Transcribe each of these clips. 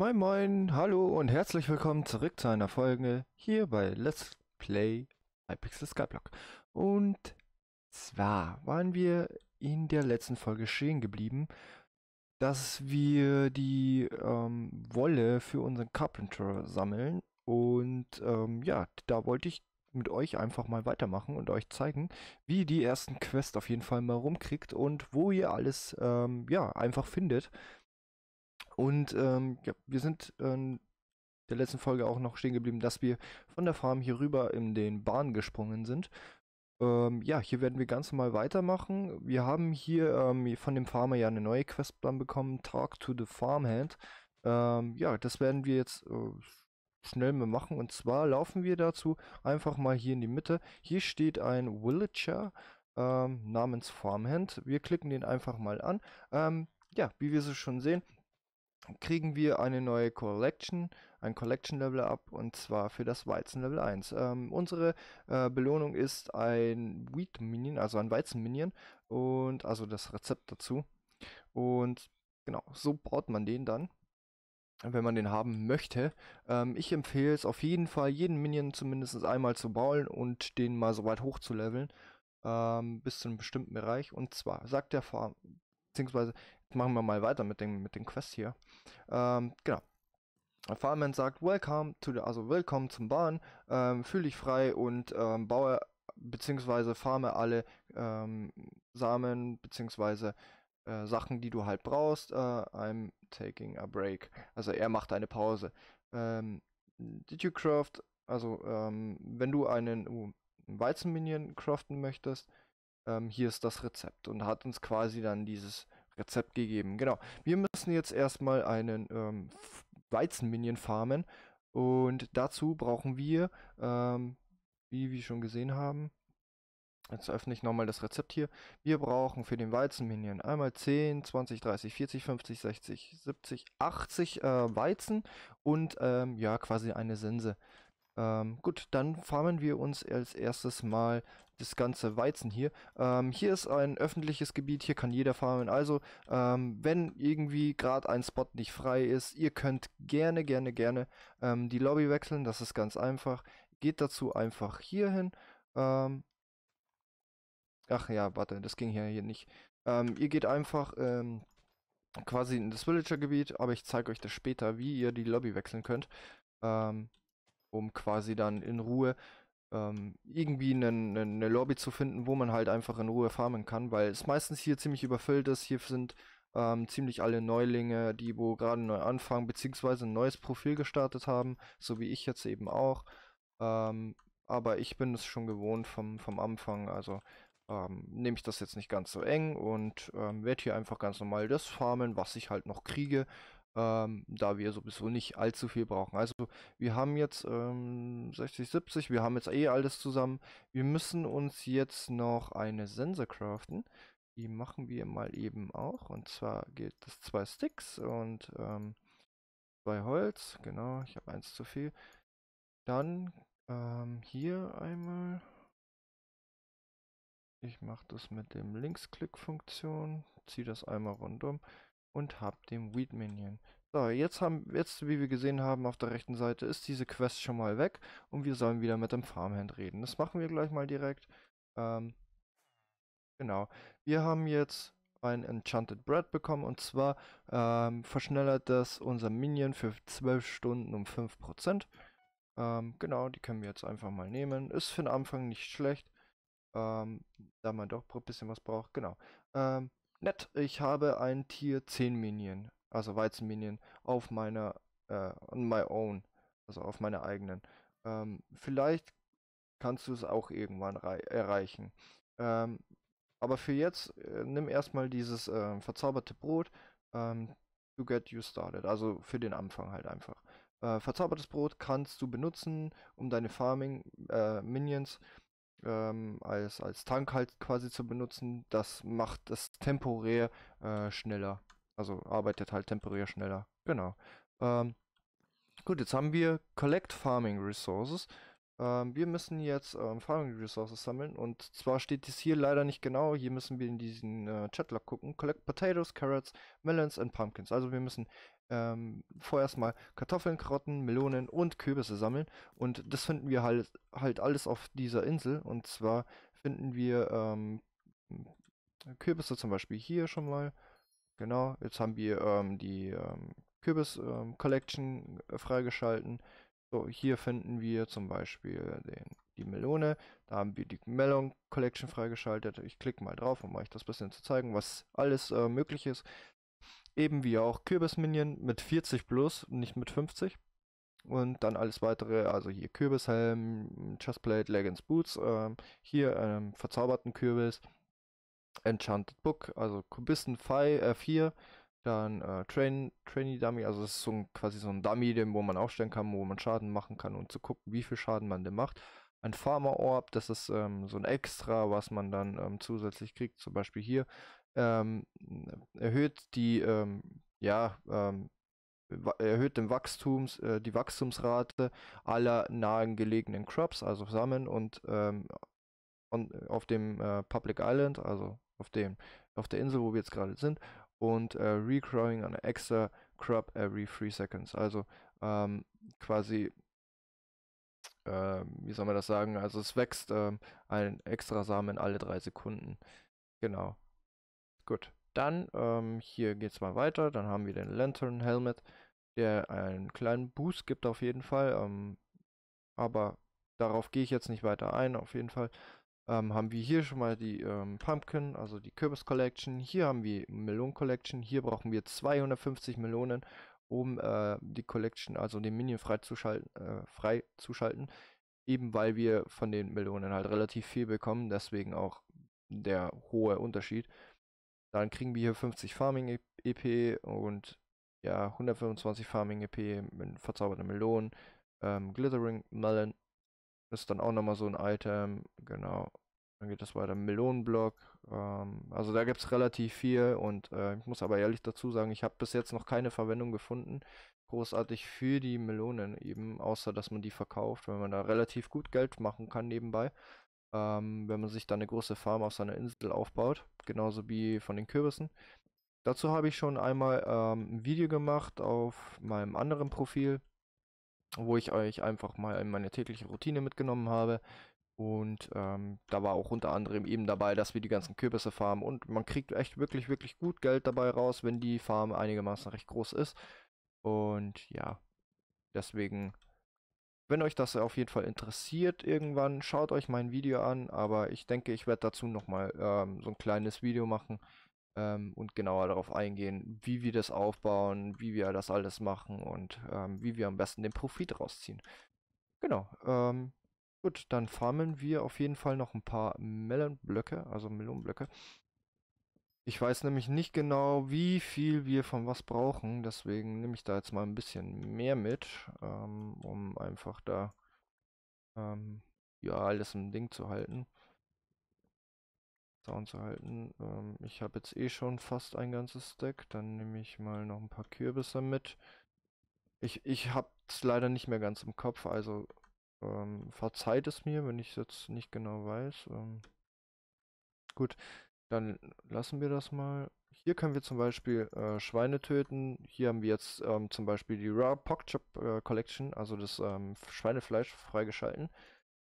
Moin moin, hallo und herzlich willkommen zurück zu einer Folge hier bei Let's Play iPixel Skyblock. Und zwar waren wir in der letzten Folge stehen geblieben, dass wir die ähm, Wolle für unseren Carpenter sammeln. Und ähm, ja, da wollte ich mit euch einfach mal weitermachen und euch zeigen, wie ihr die ersten Quests auf jeden Fall mal rumkriegt und wo ihr alles ähm, ja einfach findet. Und ähm, ja, wir sind in der letzten Folge auch noch stehen geblieben, dass wir von der Farm hier rüber in den Bahn gesprungen sind. Ähm, ja, hier werden wir ganz normal weitermachen. Wir haben hier ähm, von dem Farmer ja eine neue Questplan bekommen, Talk to the Farmhand. Ähm, ja, das werden wir jetzt äh, schnell mal machen. Und zwar laufen wir dazu einfach mal hier in die Mitte. Hier steht ein Villager ähm, namens Farmhand. Wir klicken den einfach mal an. Ähm, ja, wie wir es schon sehen, kriegen wir eine neue Collection, ein Collection Level ab und zwar für das Weizen Level 1. Ähm, unsere äh, Belohnung ist ein Wheat Minion, also ein Weizen Minion und also das Rezept dazu. Und genau, so baut man den dann wenn man den haben möchte. Ähm, ich empfehle es auf jeden Fall, jeden Minion zumindest einmal zu bauen und den mal so weit hoch zu leveln, ähm, bis zu einem bestimmten Bereich. Und zwar sagt der Farm, beziehungsweise machen wir mal weiter mit dem, mit den Quests hier. Ähm, genau. Farman sagt, welcome to the, also willkommen zum Bahn, ähm, fühle dich frei und ähm, baue bzw. farme alle ähm, Samen bzw. äh, Sachen, die du halt brauchst. Äh, I'm taking a break. Also er macht eine Pause. Ähm, did you craft, also ähm, wenn du einen uh, Weizenminion craften möchtest, ähm, hier ist das Rezept und hat uns quasi dann dieses Rezept gegeben. Genau. Wir müssen jetzt erstmal einen ähm, Weizenminion farmen. Und dazu brauchen wir, ähm, wie wir schon gesehen haben, Jetzt öffne ich nochmal das Rezept hier. Wir brauchen für den Weizenminion einmal 10, 20, 30, 40, 50, 60, 70, 80 äh, Weizen und ähm, ja, quasi eine Sense. Ähm, gut, dann farmen wir uns als erstes mal das ganze Weizen hier. Ähm, hier ist ein öffentliches Gebiet, hier kann jeder farmen. Also, ähm, wenn irgendwie gerade ein Spot nicht frei ist, ihr könnt gerne, gerne, gerne ähm, die Lobby wechseln. Das ist ganz einfach. Geht dazu einfach hier hin. Ähm, ach ja, warte, das ging ja hier nicht. Ähm, ihr geht einfach ähm, quasi in das Villager-Gebiet, aber ich zeige euch das später, wie ihr die Lobby wechseln könnt. um quasi dann in Ruhe ähm, irgendwie eine, eine, Lobby zu finden, wo man halt einfach in Ruhe farmen kann, weil es meistens hier ziemlich überfüllt ist. Hier sind ähm, ziemlich alle Neulinge, die wo gerade neu anfangen, beziehungsweise ein neues Profil gestartet haben, so wie ich jetzt eben auch. Ähm, aber ich bin es schon gewohnt vom, vom Anfang, also ähm, nehme ich das jetzt nicht ganz so eng und ähm, werde hier einfach ganz normal das farmen, was ich halt noch kriege ähm, da wir sowieso nicht allzu viel brauchen. Also wir haben jetzt ähm, 60, 70, wir haben jetzt eh alles zusammen. Wir müssen uns jetzt noch eine Sense craften. Die machen wir mal eben auch. Und zwar geht das zwei Sticks und ähm, zwei Holz. Genau, ich habe eins zu viel. Dann ähm, hier einmal. Ich mache das mit dem Linksklick-Funktion, ziehe das einmal rundum und hab den Weed Minion. So, jetzt haben, jetzt, wie wir gesehen haben, auf der rechten Seite ist diese Quest schon mal weg und wir sollen wieder mit dem Farmhand reden. Das machen wir gleich mal direkt. Ähm, genau. Wir haben jetzt ein Enchanted Bread bekommen und zwar ähm, verschnellert das unser Minion für 12 Stunden um 5%. Ähm, genau, die können wir jetzt einfach mal nehmen. Ist für den Anfang nicht schlecht, ähm, da man doch ein bisschen was braucht. Genau. Ähm, Nett, ich habe ein Tier 10 Minion, also Weizenminion, auf meiner, äh, on my own, also auf meiner eigenen. Ähm, vielleicht kannst du es auch irgendwann erreichen. Ähm, aber für jetzt äh, nimm erstmal dieses äh, verzauberte Brot ähm, to get you started, also für den Anfang halt einfach. Äh, verzaubertes Brot kannst du benutzen, um deine Farming äh, Minions ähm, als, als Tank halt quasi zu benutzen. Das macht das temporär äh, schneller. Also arbeitet halt temporär schneller. Genau. Ähm, gut, jetzt haben wir Collect Farming Resources. Ähm, wir müssen jetzt ähm, Farming-Resources sammeln und zwar steht dies hier leider nicht genau. Hier müssen wir in diesen äh, Chatlog gucken. Collect Potatoes, Carrots, Melons and Pumpkins. Also wir müssen ähm, vorerst mal Kartoffeln, Karotten, Melonen und Kürbisse sammeln. Und das finden wir halt, halt alles auf dieser Insel. Und zwar finden wir ähm, Kürbisse zum Beispiel hier schon mal. Genau, jetzt haben wir ähm, die ähm, Kürbis-Collection ähm, äh, freigeschalten. So, hier finden wir zum Beispiel den, die Melone. Da haben wir die Melon Collection freigeschaltet. Ich klicke mal drauf, um euch das bisschen zu zeigen, was alles äh, möglich ist. Eben wie auch Kürbisminion mit 40 plus, nicht mit 50. Und dann alles weitere, also hier Kürbishelm, Chestplate, Leggings, Boots, ähm, hier ähm, verzauberten Kürbis, Enchanted Book, also Kubisten 4, dann äh, Train, Trainee Dummy, also das ist so ein, quasi so ein Dummy, den, wo man aufstellen kann, wo man Schaden machen kann und zu gucken, wie viel Schaden man denn macht. Ein Farmer Orb, das ist ähm, so ein Extra, was man dann ähm, zusätzlich kriegt, zum Beispiel hier, ähm, erhöht die, ähm, ja, ähm, erhöht den Wachstums, äh, die Wachstumsrate aller nahen gelegenen Crops, also Samen und, ähm, und äh, auf dem äh, Public Island, also auf dem, auf der Insel, wo wir jetzt gerade sind und äh, Recrowing an extra Crop every 3 seconds. Also ähm, quasi, äh, wie soll man das sagen? Also es wächst ähm, ein extra Samen alle 3 Sekunden. Genau. Gut. Dann, ähm, hier geht es mal weiter. Dann haben wir den Lantern Helmet, der einen kleinen Boost gibt auf jeden Fall. Ähm, aber darauf gehe ich jetzt nicht weiter ein, auf jeden Fall ähm, haben wir hier schon mal die ähm, Pumpkin, also die Kürbis Collection. Hier haben wir Melonen Collection. Hier brauchen wir 250 Melonen, um äh, die Collection, also den Minion freizuschalten. Äh, frei Eben weil wir von den Melonen halt relativ viel bekommen, deswegen auch der hohe Unterschied. Dann kriegen wir hier 50 Farming EP e und ja, 125 Farming EP mit verzauberten Melonen, ähm, Glittering Melon ist dann auch nochmal so ein Item, genau. Dann geht das weiter, Melonenblock. Ähm, also da gibt es relativ viel und äh, ich muss aber ehrlich dazu sagen, ich habe bis jetzt noch keine Verwendung gefunden, großartig für die Melonen eben, außer dass man die verkauft, weil man da relativ gut Geld machen kann nebenbei. Ähm, wenn man sich da eine große Farm auf seiner Insel aufbaut, genauso wie von den Kürbissen. Dazu habe ich schon einmal ähm, ein Video gemacht auf meinem anderen Profil, wo ich euch einfach mal in meine tägliche Routine mitgenommen habe. Und ähm, da war auch unter anderem eben dabei, dass wir die ganzen Kürbisse farmen. Und man kriegt echt wirklich, wirklich gut Geld dabei raus, wenn die Farm einigermaßen recht groß ist. Und ja, deswegen, wenn euch das auf jeden Fall interessiert irgendwann, schaut euch mein Video an. Aber ich denke, ich werde dazu nochmal ähm, so ein kleines Video machen, ähm, und genauer darauf eingehen, wie wir das aufbauen, wie wir das alles machen und ähm, wie wir am besten den Profit rausziehen. Genau. Ähm, gut, dann farmen wir auf jeden Fall noch ein paar Melonblöcke, also Melonblöcke. Ich weiß nämlich nicht genau, wie viel wir von was brauchen, deswegen nehme ich da jetzt mal ein bisschen mehr mit, ähm, um einfach da ähm, ja alles im Ding zu halten. Sound zu halten. Ähm, ich habe jetzt eh schon fast ein ganzes Stack. Dann nehme ich mal noch ein paar Kürbisse mit. Ich, ich habe es leider nicht mehr ganz im Kopf, also ähm, verzeiht es mir, wenn ich es jetzt nicht genau weiß. Ähm, gut, dann lassen wir das mal. Hier können wir zum Beispiel äh, Schweine töten. Hier haben wir jetzt ähm, zum Beispiel die Raw Pork äh, Collection, also das ähm, Schweinefleisch, freigeschalten.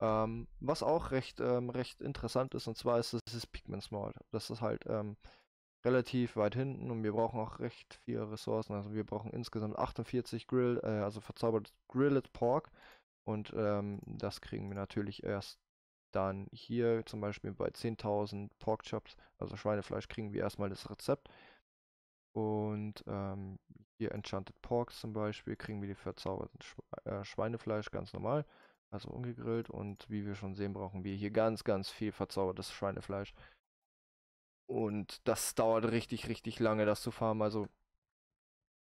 Ähm, was auch recht, ähm, recht interessant ist, und zwar ist es das Pigment Small. Das ist halt ähm, relativ weit hinten und wir brauchen auch recht viele Ressourcen. Also wir brauchen insgesamt 48 Grill, äh, also verzaubertes Grilled Pork. Und ähm, das kriegen wir natürlich erst dann hier zum Beispiel bei 10.000 Porkchops, also Schweinefleisch, kriegen wir erstmal das Rezept. Und ähm, hier Enchanted Porks zum Beispiel kriegen wir die verzauberten äh, Schweinefleisch ganz normal also ungegrillt. Und wie wir schon sehen, brauchen wir hier ganz, ganz viel verzaubertes Schweinefleisch. Und das dauert richtig, richtig lange, das zu farmen. Also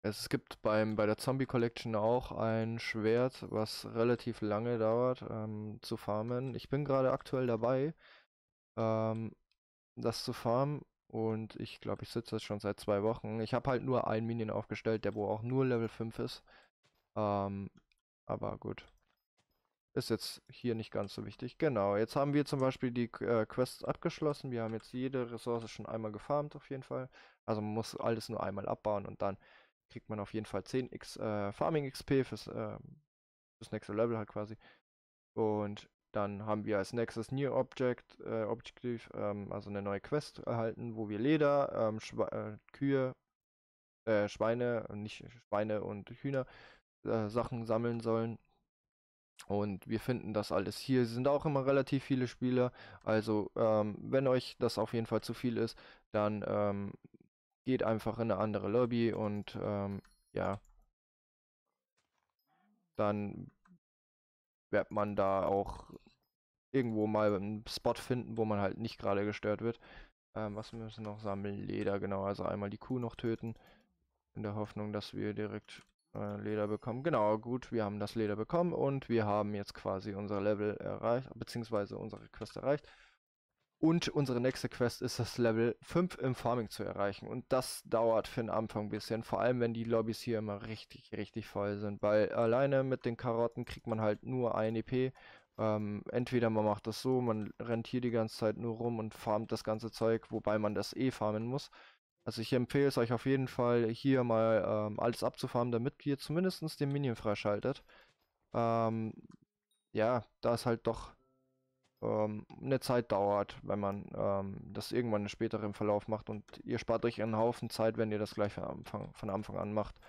es gibt beim, bei der Zombie Collection auch ein Schwert, was relativ lange dauert ähm, zu farmen. Ich bin gerade aktuell dabei, ähm, das zu farmen. Und ich glaube, ich sitze jetzt schon seit zwei Wochen. Ich habe halt nur einen Minion aufgestellt, der wo auch nur Level 5 ist. Ähm, aber gut. Ist jetzt hier nicht ganz so wichtig. Genau, jetzt haben wir zum Beispiel die äh, Quests abgeschlossen. Wir haben jetzt jede Ressource schon einmal gefarmt auf jeden Fall. Also man muss alles nur einmal abbauen und dann kriegt man auf jeden Fall 10 X, äh, Farming XP fürs, äh, fürs nächste Level halt quasi. Und dann haben wir als nächstes New Object, äh, Objective, ähm, also eine neue Quest erhalten, wo wir Leder, ähm, Schwe äh, Kühe, äh, Schweine, nicht Schweine und Hühner, äh, Sachen sammeln sollen und wir finden das alles hier. Sind auch immer relativ viele Spieler. Also, ähm, wenn euch das auf jeden Fall zu viel ist, dann ähm, geht einfach in eine andere Lobby und ähm, ja. Dann wird man da auch irgendwo mal einen Spot finden, wo man halt nicht gerade gestört wird. Ähm, was müssen wir noch sammeln? Leder, genau. Also einmal die Kuh noch töten. In der Hoffnung, dass wir direkt äh, Leder bekommen. Genau, gut, wir haben das Leder bekommen und wir haben jetzt quasi unser Level erreicht, beziehungsweise unsere Quest erreicht. Und unsere nächste Quest ist das Level 5 im Farming zu erreichen. Und das dauert für den Anfang ein bisschen, vor allem wenn die Lobbys hier immer richtig, richtig voll sind. Weil alleine mit den Karotten kriegt man halt nur ein EP. Ähm, entweder man macht das so, man rennt hier die ganze Zeit nur rum und farmt das ganze Zeug, wobei man das eh farmen muss. Also ich empfehle es euch auf jeden Fall, hier mal ähm, alles abzufarmen, damit ihr zumindest den Minion freischaltet. Ähm, ja, da es halt doch ähm, eine Zeit dauert, wenn man ähm, das irgendwann in späteren Verlauf macht. Und ihr spart euch einen Haufen Zeit, wenn ihr das gleich von Anfang, von Anfang an macht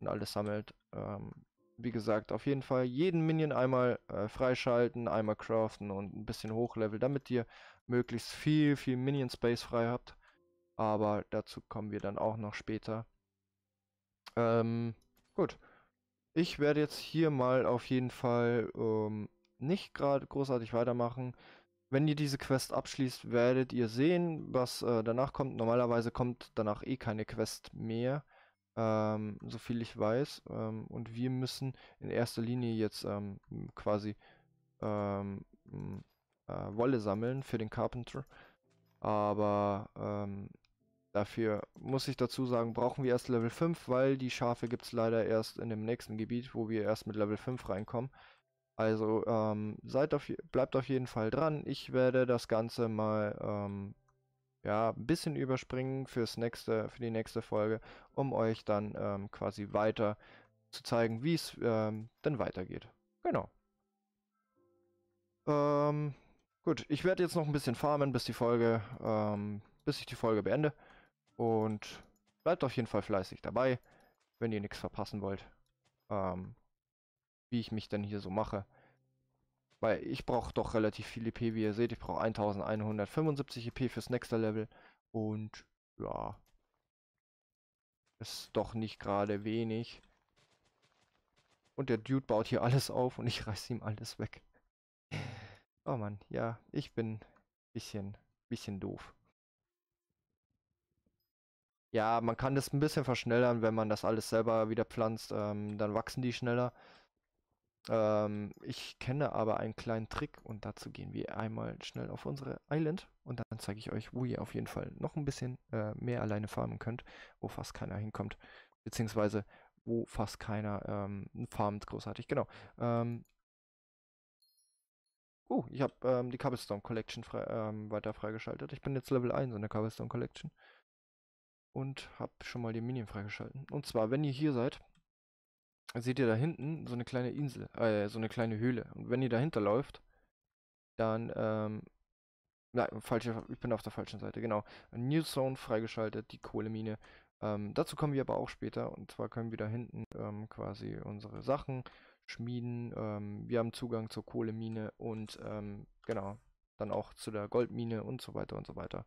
und alles sammelt. Ähm, wie gesagt, auf jeden Fall jeden Minion einmal äh, freischalten, einmal craften und ein bisschen hochleveln, damit ihr möglichst viel, viel Minion-Space frei habt aber dazu kommen wir dann auch noch später. Ähm, gut. Ich werde jetzt hier mal auf jeden Fall ähm, nicht gerade großartig weitermachen. Wenn ihr diese Quest abschließt, werdet ihr sehen, was äh, danach kommt. Normalerweise kommt danach eh keine Quest mehr, ähm, so viel ich weiß. Ähm, und wir müssen in erster Linie jetzt ähm, quasi ähm, äh, Wolle sammeln für den Carpenter. Aber ähm, Dafür muss ich dazu sagen, brauchen wir erst Level 5, weil die Schafe gibt es leider erst in dem nächsten Gebiet, wo wir erst mit Level 5 reinkommen. Also ähm, seid auf, bleibt auf jeden Fall dran. Ich werde das Ganze mal ähm, ja, ein bisschen überspringen fürs nächste, für die nächste Folge, um euch dann ähm, quasi weiter zu zeigen, wie es ähm, dann weitergeht. Genau. Ähm, gut, ich werde jetzt noch ein bisschen farmen, bis die Folge, ähm, bis ich die Folge beende. Und bleibt auf jeden Fall fleißig dabei, wenn ihr nichts verpassen wollt. Ähm, wie ich mich denn hier so mache. Weil ich brauche doch relativ viel EP, wie ihr seht. Ich brauche 1175 EP fürs nächste Level. Und ja, ist doch nicht gerade wenig. Und der Dude baut hier alles auf und ich reiße ihm alles weg. Oh Mann, ja, ich bin bisschen, bisschen doof. Ja, man kann das ein bisschen verschnellern, wenn man das alles selber wieder pflanzt, ähm, dann wachsen die schneller. Ähm, ich kenne aber einen kleinen Trick und dazu gehen wir einmal schnell auf unsere Island und dann zeige ich euch, wo ihr auf jeden Fall noch ein bisschen äh, mehr alleine farmen könnt, wo fast keiner hinkommt, beziehungsweise wo fast keiner ähm, farmt großartig. Genau. Ähm, oh, ich habe ähm, die Cobblestone Collection frei, ähm, weiter freigeschaltet. Ich bin jetzt Level 1 in der Cobblestone Collection und habe schon mal die Minion freigeschalten. Und zwar, wenn ihr hier seid, seht ihr da hinten so eine kleine Insel, äh, so eine kleine Höhle. Und wenn ihr dahinter läuft, dann, ähm, nein, falsche, ich bin auf der falschen Seite, genau. New Zone freigeschaltet, die Kohlemine. Ähm, dazu kommen wir aber auch später. Und zwar können wir da hinten ähm, quasi unsere Sachen schmieden. Ähm, wir haben Zugang zur Kohlemine und, ähm, genau, dann auch zu der Goldmine und so weiter und so weiter.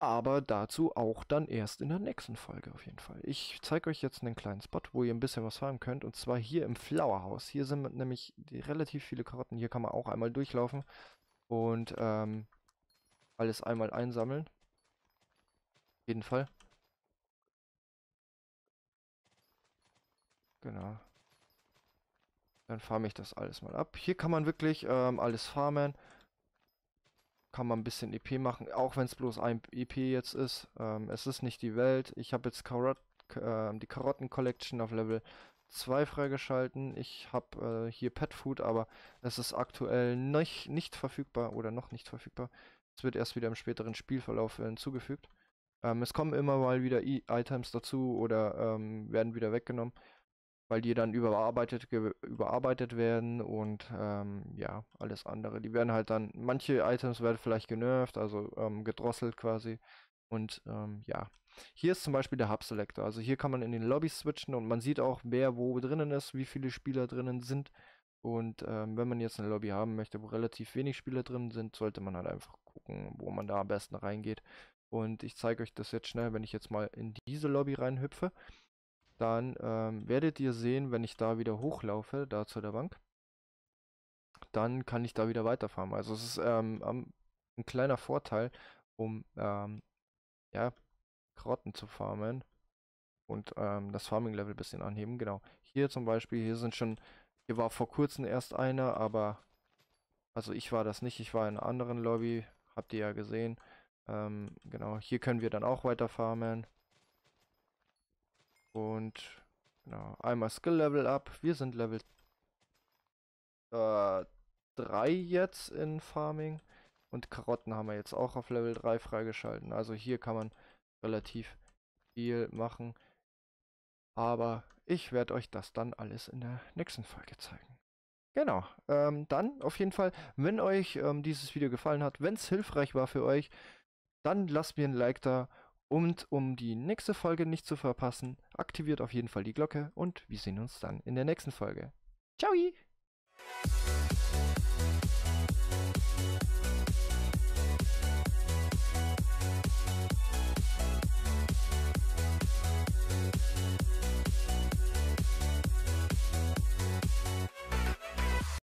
Aber dazu auch dann erst in der nächsten Folge auf jeden Fall. Ich zeige euch jetzt einen kleinen Spot, wo ihr ein bisschen was farmen könnt. Und zwar hier im Flower House. Hier sind nämlich relativ viele Karotten. Hier kann man auch einmal durchlaufen und ähm, alles einmal einsammeln. Auf jeden Fall. Genau. Dann farme ich das alles mal ab. Hier kann man wirklich ähm, alles farmen kann man ein bisschen EP machen, auch wenn es bloß ein EP jetzt ist. Ähm, es ist nicht die Welt. Ich habe jetzt Karot äh, die Karotten Collection auf Level 2 freigeschalten. Ich habe äh, hier Pet Food, aber es ist aktuell nicht, nicht verfügbar oder noch nicht verfügbar. Es wird erst wieder im späteren Spielverlauf äh, hinzugefügt. Ähm, es kommen immer mal wieder e Items dazu oder ähm, werden wieder weggenommen weil die dann überarbeitet, überarbeitet werden und ähm, ja, alles andere. Die werden halt dann, manche Items werden vielleicht genervt, also ähm, gedrosselt quasi. Und ähm, ja, hier ist zum Beispiel der Hub Selector. Also hier kann man in den Lobby switchen und man sieht auch, wer wo drinnen ist, wie viele Spieler drinnen sind. Und ähm, wenn man jetzt eine Lobby haben möchte, wo relativ wenig Spieler drin sind, sollte man halt einfach gucken, wo man da am besten reingeht. Und ich zeige euch das jetzt schnell, wenn ich jetzt mal in diese Lobby reinhüpfe dann ähm, werdet ihr sehen, wenn ich da wieder hochlaufe, da zu der Bank, dann kann ich da wieder weiterfahren. Also es ist ähm, ein kleiner Vorteil, um ähm, ja, Karotten zu farmen und ähm, das Farming-Level ein bisschen anheben. Genau. Hier zum Beispiel, hier sind schon, hier war vor kurzem erst einer, aber also ich war das nicht, ich war in einer anderen Lobby, habt ihr ja gesehen. Ähm, genau, hier können wir dann auch weiter farmen. Und genau, einmal Skill Level up. Wir sind Level 3 äh, jetzt in Farming. Und Karotten haben wir jetzt auch auf Level 3 freigeschalten. Also hier kann man relativ viel machen. Aber ich werde euch das dann alles in der nächsten Folge zeigen. Genau, ähm, dann auf jeden Fall, wenn euch ähm, dieses Video gefallen hat, wenn es hilfreich war für euch, dann lasst mir ein Like da und um die nächste Folge nicht zu verpassen, aktiviert auf jeden Fall die Glocke und wir sehen uns dann in der nächsten Folge. Ciao!